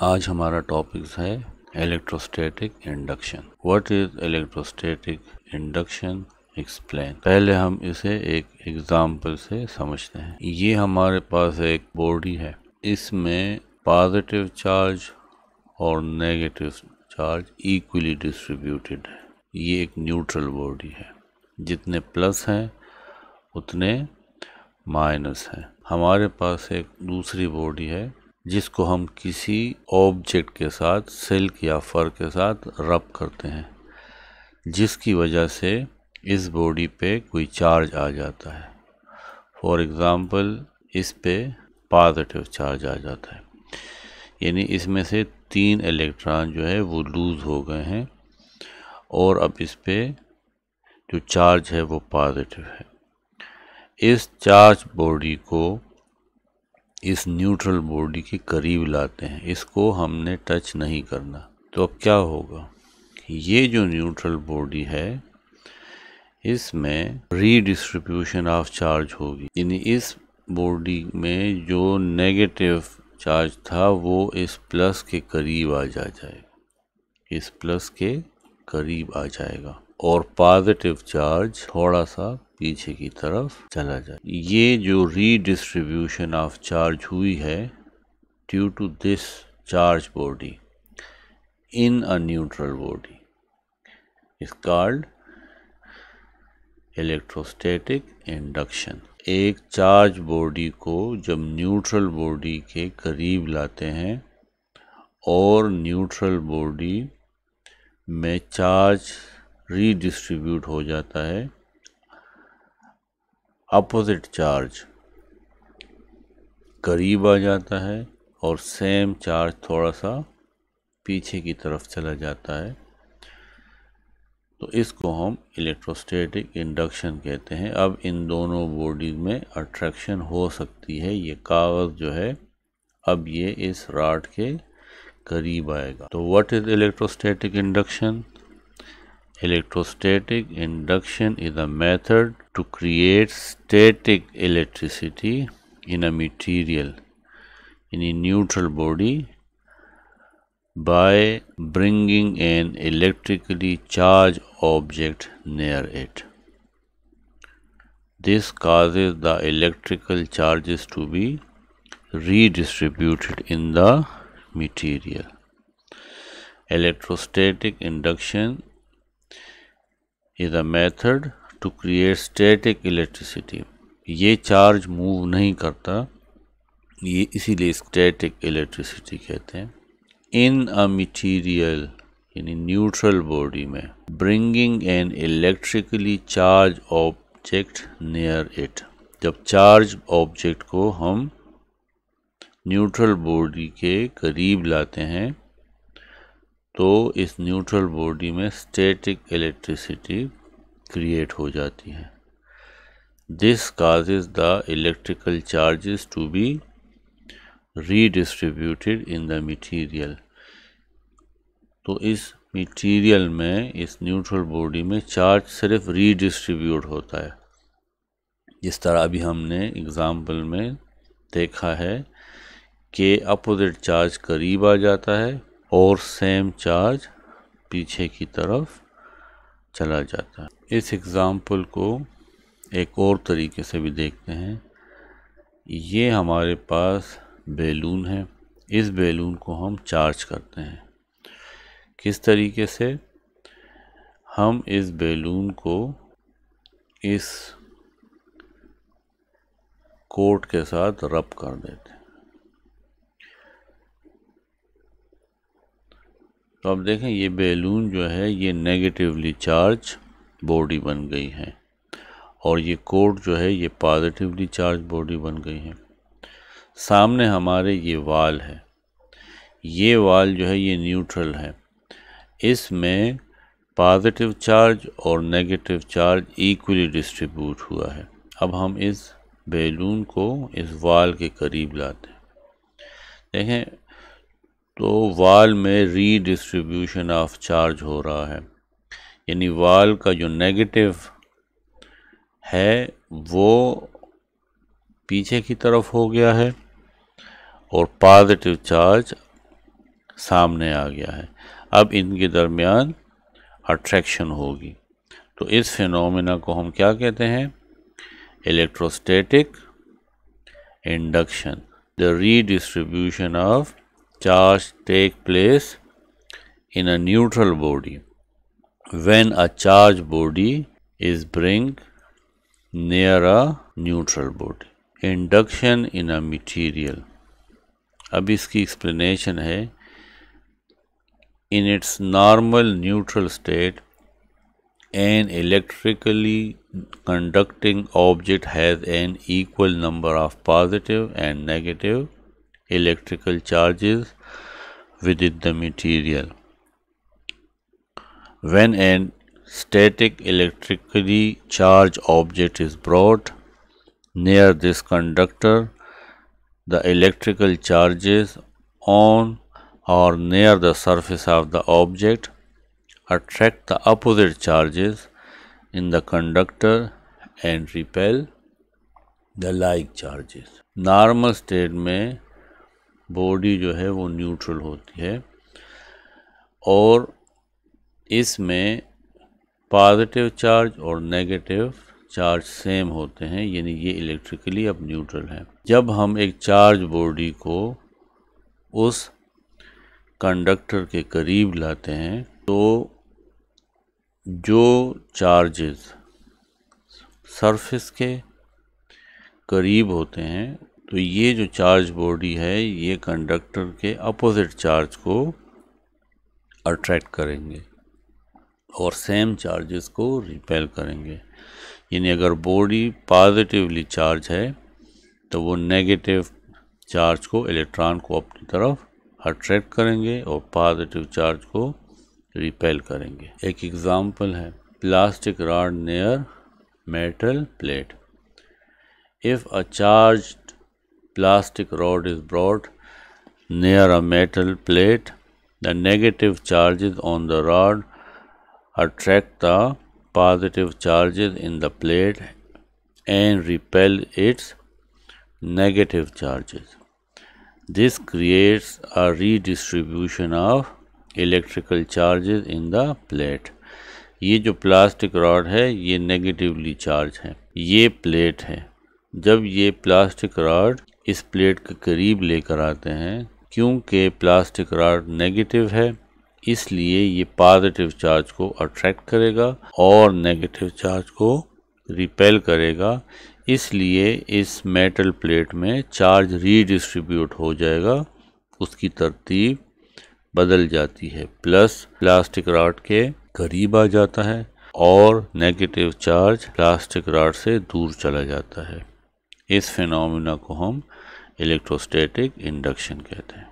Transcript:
आज हमारा टॉपिक है electrostatic induction what is electrostatic induction explain पहले हम इसे एक एग्जाम्पल से समझते हैं ये हमारे पास एक बॉडी है इसमें पॉजिटिव चार्ज और नेगेटिव चार्ज इक्वली डिस्ट्रीब्यूटेड है ये एक न्यूट्रल बॉडी है जितने प्लस हैं उतने माइनस हैं हमारे पास एक दूसरी बॉडी है जिसको हम किसी ऑब्जेक्ट के साथ सिल्क या फर के साथ रब करते हैं जिसकी वजह से इस बॉडी पे कोई चार्ज आ जाता है फॉर एग्ज़ाम्पल इस पे पॉजिटिव चार्ज आ जाता है यानी इसमें से तीन इलेक्ट्रॉन जो है वो लूज़ हो गए हैं और अब इस पर जो चार्ज है वो पॉजिटिव है इस चार्ज बॉडी को इस न्यूट्रल बॉडी के करीब लाते हैं इसको हमने टच नहीं करना तो अब क्या होगा ये जो न्यूट्रल बॉडी है इसमें रीडिस्ट्रीब्यूशन ऑफ चार्ज होगी यानी इस बॉडी में जो नेगेटिव चार्ज था वो इस प्लस के करीब आ जा जाएगा इस प्लस के करीब आ जाएगा और पॉजिटिव चार्ज थोड़ा सा पीछे की तरफ चला जाए ये जो रीडिस्ट्रीब्यूशन ऑफ चार्ज हुई है due to this charge body in a neutral body is called electrostatic induction एक चार्ज बॉडी को जब न्यूट्रल बॉडी के करीब लाते हैं और न्यूट्रल बॉडी में चार्ज रीडिस्ट्रीब्यूट हो जाता है अपोजिट चार्ज करीब आ जाता है और सेम चार्ज थोड़ा सा पीछे की तरफ चला जाता है तो इसको हम इलेक्ट्रोस्टैटिक इंडक्शन कहते हैं अब इन दोनों बॉडीज में अट्रैक्शन हो सकती है ये कागज़ जो है अब ये इस राड के करीब आएगा तो what is electrostatic induction Electrostatic induction is a method to create static electricity in a material, in a neutral body by bringing an electrically charged object near it. This causes the electrical charges to be redistributed in the material. Electrostatic induction is a method to create static electricity ये charge move नहीं करता ये इसीलिए static electricity कहते हैं in a material यानी neutral body में bringing an electrically charge object near it जब चार्ज ऑब्जेक्ट को हम न्यूट्रल बॉडी के करीब लाते हैं तो इस न्यूट्रल बॉडी में स्टैटिक इलेक्ट्रिसिटी क्रिएट हो जाती है this causes the electrical charges to be redistributed in the material तो इस मटीरियल में इस न्यूट्रल बॉडी में चार्ज सिर्फ रीडिस्ट्रीब्यूट होता है जिस तरह अभी हमने एग्ज़ाम्पल में देखा है कि अपोजिट चार्ज करीब आ जाता है और सेम चार्ज पीछे की तरफ चला जाता है इस एग्ज़ाम्पल को एक और तरीके से भी देखते हैं ये हमारे पास बैलून है इस बैलून को हम चार्ज करते हैं किस तरीके से हम इस बैलून को इस कोट के साथ रब कर देते हैं तो अब देखें ये बैलून जो है ये नेगेटिवली चार्ज बॉडी बन गई है और ये कोड जो है ये पॉजिटिवली चार्ज बॉडी बन गई है सामने हमारे ये वाल है ये वाल जो है ये न्यूट्रल है इसमें पॉजिटिव चार्ज और नेगेटिव चार्ज इक्वली डिस्ट्रीब्यूट हुआ है अब हम इस बैलून को इस वाल के करीब लाते हैं देखें तो वाल में रीडिस्ट्रीब्यूशन ऑफ चार्ज हो रहा है यानी वाल का जो नेगेटिव है वो पीछे की तरफ हो गया है और पॉजिटिव चार्ज सामने आ गया है अब इनके दरमियान अट्रैक्शन होगी तो इस फिनोमेना को हम क्या कहते हैं electrostatic induction the redistribution of charge take place in a neutral body when a charged body is bring near a neutral body induction in a material ab iski explanation hai in its normal neutral state an electrically conducting object has an equal number of positive and negative electrical charges within the material. When a static electrically charged object is brought near this conductor, the electrical charges on or near the surface of the object attract the opposite charges in the conductor and repel the like charges. Normal state may body जो है वो neutral होती है और इसमें positive charge और negative charge same होते हैं यानी ये इलेक्ट्रिकली अब न्यूट्रल है जब हम एक चार्ज बॉडी को उस कंडक्टर के करीब लाते हैं तो जो चार्जेस सरफेस के करीब होते हैं तो ये जो चार्ज बॉडी है ये कंडक्टर के अपोजिट चार्ज को अट्रैक्ट करेंगे और सेम चार्जेस को रिपेल करेंगे यानी अगर बॉडी पॉजिटिवली चार्ज है तो वो नेगेटिव चार्ज को इलेक्ट्रॉन को अपनी तरफ अट्रैक्ट करेंगे और पॉजिटिव चार्ज को रिपेल करेंगे एक एग्ज़ाम्पल है plastic rod near metal plate if a charge plastic rod is brought near a metal plate, the negative charges on the rod attract the positive charges in the plate and repel its negative charges. This creates a redistribution of electrical charges in the plate. ये जो plastic rod है ये negatively charge है ये plate है जब ये plastic rod इस प्लेट के करीब लेकर आते हैं क्योंकि प्लास्टिक राड नेगेटिव है इसलिए ये पॉजिटिव चार्ज को अट्रैक्ट करेगा और नेगेटिव चार्ज को रिपेल करेगा इसलिए इस मेटल प्लेट में चार्ज रीडिस्ट्रीब्यूट हो जाएगा उसकी तरतीब बदल जाती है प्लस प्लास्टिक रॉड के करीब आ जाता है और नेगेटिव चार्ज प्लास्टिक रॉड से दूर चला जाता है इस फिनोमिना को हम इलेक्ट्रोस्टैटिक इंडक्शन कहते हैं